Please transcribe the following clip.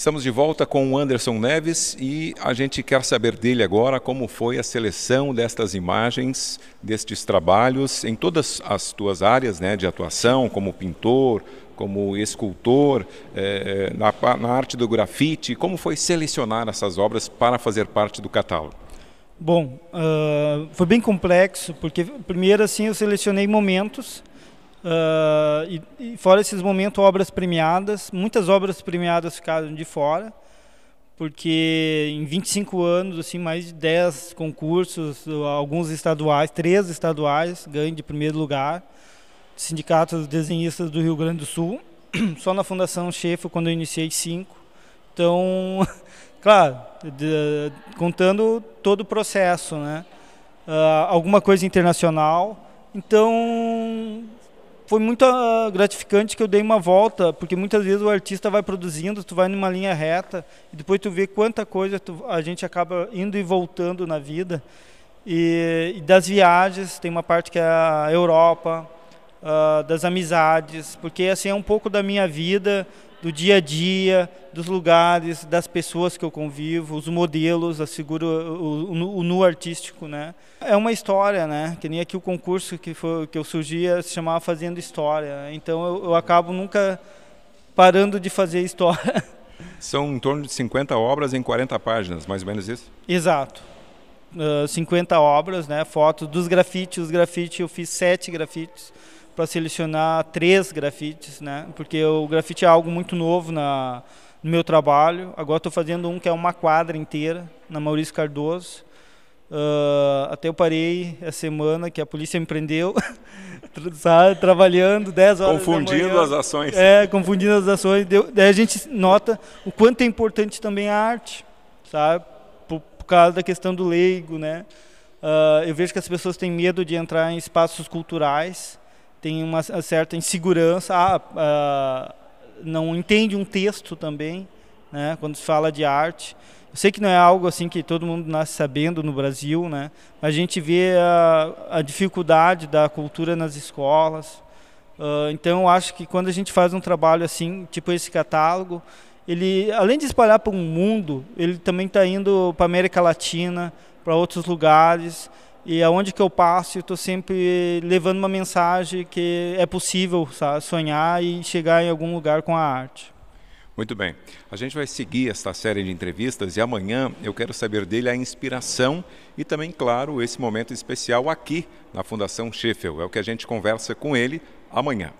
Estamos de volta com o Anderson Neves e a gente quer saber dele agora como foi a seleção destas imagens, destes trabalhos em todas as tuas áreas né, de atuação, como pintor, como escultor, eh, eh, na, na arte do grafite. Como foi selecionar essas obras para fazer parte do catálogo? Bom, uh, foi bem complexo, porque primeiro assim eu selecionei momentos Uh, e, e, fora esses momentos, obras premiadas. Muitas obras premiadas ficaram de fora, porque em 25 anos, assim, mais de 10 concursos, alguns estaduais, três estaduais ganho de primeiro lugar. sindicatos Desenhistas do Rio Grande do Sul. Só na Fundação Chefe quando eu iniciei, cinco. Então, claro, de, contando todo o processo, né? Uh, alguma coisa internacional. Então, foi muito uh, gratificante que eu dei uma volta, porque muitas vezes o artista vai produzindo, tu vai numa linha reta, e depois tu vê quanta coisa tu, a gente acaba indo e voltando na vida. E, e das viagens, tem uma parte que é a Europa, uh, das amizades, porque assim é um pouco da minha vida, do dia a dia, dos lugares, das pessoas que eu convivo, os modelos, asseguro o, o, o nu artístico, né? É uma história, né? Que nem aqui o concurso que, foi, que eu surgia se chamava Fazendo História. Então eu, eu acabo nunca parando de fazer história. São em torno de 50 obras em 40 páginas, mais ou menos isso? Exato. Uh, ah, 50 obras, né? Fotos dos grafites, os grafites, eu fiz sete grafites para selecionar três grafites, né? Porque o grafite é algo muito novo na, no meu trabalho. Agora estou fazendo um que é uma quadra inteira, na Maurício Cardoso. Uh, até eu parei a semana que a polícia me prendeu, trabalhando 10 horas Confundindo as ações. É, confundindo as ações. Deu, daí a gente nota o quanto é importante também a arte, sabe? Por, por causa da questão do leigo, né? Uh, eu vejo que as pessoas têm medo de entrar em espaços culturais, tem uma certa insegurança, ah, ah, não entende um texto também, né, quando se fala de arte. Eu sei que não é algo assim que todo mundo nasce sabendo no Brasil, né, mas a gente vê a, a dificuldade da cultura nas escolas. Ah, então, eu acho que quando a gente faz um trabalho assim, tipo esse catálogo, ele, além de espalhar para o mundo, ele também está indo para a América Latina, para outros lugares e aonde que eu passo eu estou sempre levando uma mensagem que é possível sabe, sonhar e chegar em algum lugar com a arte. Muito bem. A gente vai seguir esta série de entrevistas e amanhã eu quero saber dele a inspiração e também, claro, esse momento especial aqui na Fundação Sheffield. É o que a gente conversa com ele amanhã.